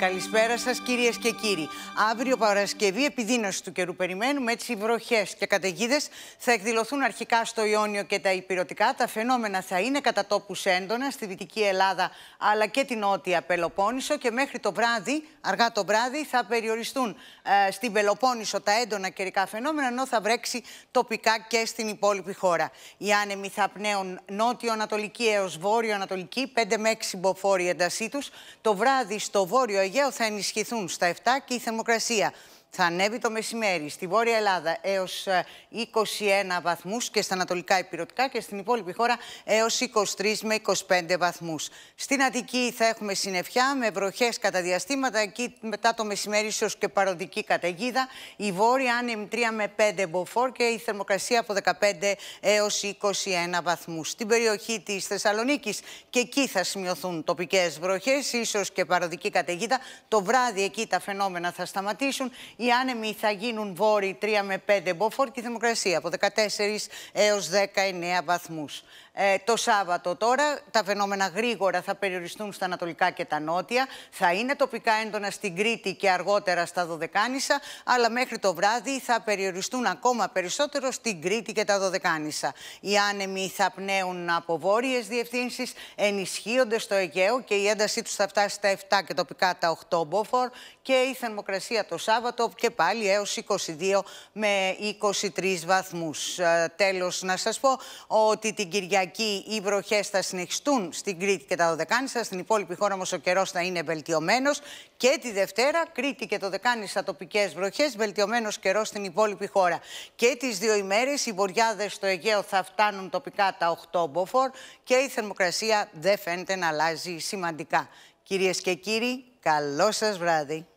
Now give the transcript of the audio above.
Καλησπέρα σας, κυρίες και κύριοι. Αύριο Παρασκευή, επιδείνωση του καιρού περιμένουμε, έτσι βροχές και καταιγίδες θα εκδηλωθούν αρχικά στο Ιόνιο και τα Υπηρωτικά. Τα φαινόμενα θα είναι κατά τόπους έντονα στη Δυτική Ελλάδα αλλά και την Νότια Πελοπόννησο και μέχρι το βράδυ, αργά το βράδυ, θα περιοριστούν ε, στην Πελοπόννησο τα έντονα καιρικά φαινόμενα, ενώ θα βρέξει τοπικά και στην υπόλοιπη χώρα. Οι άνεμοι θα πνέουν νότιο-ανατολική έω βόρειο-ανατολική, 5 με 6 Το βράδυ στο βόρειο Αιγαίο θα ενισχυθούν στα 7 και η θερμοκρασία θα ανέβει το μεσημέρι. Στη Βόρεια Ελλάδα έως 21 ε, βαθμούς και στα ανατολικά υπηρετικά και στην υπόλοιπη χώρα έως 23 με 25 βαθμούς. Στην Αττική θα έχουμε συννεφιά με βροχές κατά διαστήματα. Εκεί μετά το μεσημέρι ίσως και παροδική καταιγίδα. Η Βόρεια άνεμη 3 με 5 μποφόρ και η θερμοκρασία από 15 έως 21 βαθμούς. Στην περιοχή της Θεσσαλονίκης και εκεί θα σημειωθούν τοπικές βροχές, ίσως και παροδική καταιγίδα. Το βράδυ εκεί τα φαινόμενα θα σταματήσουν. Οι άνεμοι θα γίνουν βόρειοι 3 με 5 μποφόρ και η θερμοκρασία από 14 έως 19 βαθμούς. Ε, το Σάββατο τώρα τα φαινόμενα γρήγορα θα περιοριστούν στα ανατολικά και τα νότια. Θα είναι τοπικά έντονα στην Κρήτη και αργότερα στα Δωδεκάνησα, αλλά μέχρι το βράδυ θα περιοριστούν ακόμα περισσότερο στην Κρήτη και τα Δωδεκάνησα. Οι άνεμοι θα πνέουν από βόρειες διευθύνσεις, ενισχύονται στο Αιγαίο και η έντασή τους θα φτάσει στα 7 και τοπικά τα 8 μποφόρ και η θερμοκρασία το Σάββατο και πάλι έως 22 με 23 βαθμούς. Ε, τέλος να σας πω ότι την Κυριακή οι βροχές θα συνεχιστούν στην Κρήτη και τα Δωδεκάνησα. Στην υπόλοιπη χώρα όμως ο καιρός θα είναι βελτιωμένος και τη Δευτέρα Κρήτη και το Δεκάνησα τοπικές βροχές, βελτιωμένος καιρός στην υπόλοιπη χώρα. Και τις δύο ημέρες οι βοριάδες στο Αιγαίο θα φτάνουν τοπικά τα 8 μποφόρ και η θερμοκρασία δεν φαίνεται να αλλάζει σημαντικά. Κυρίες και κύριοι, καλό σας βράδυ.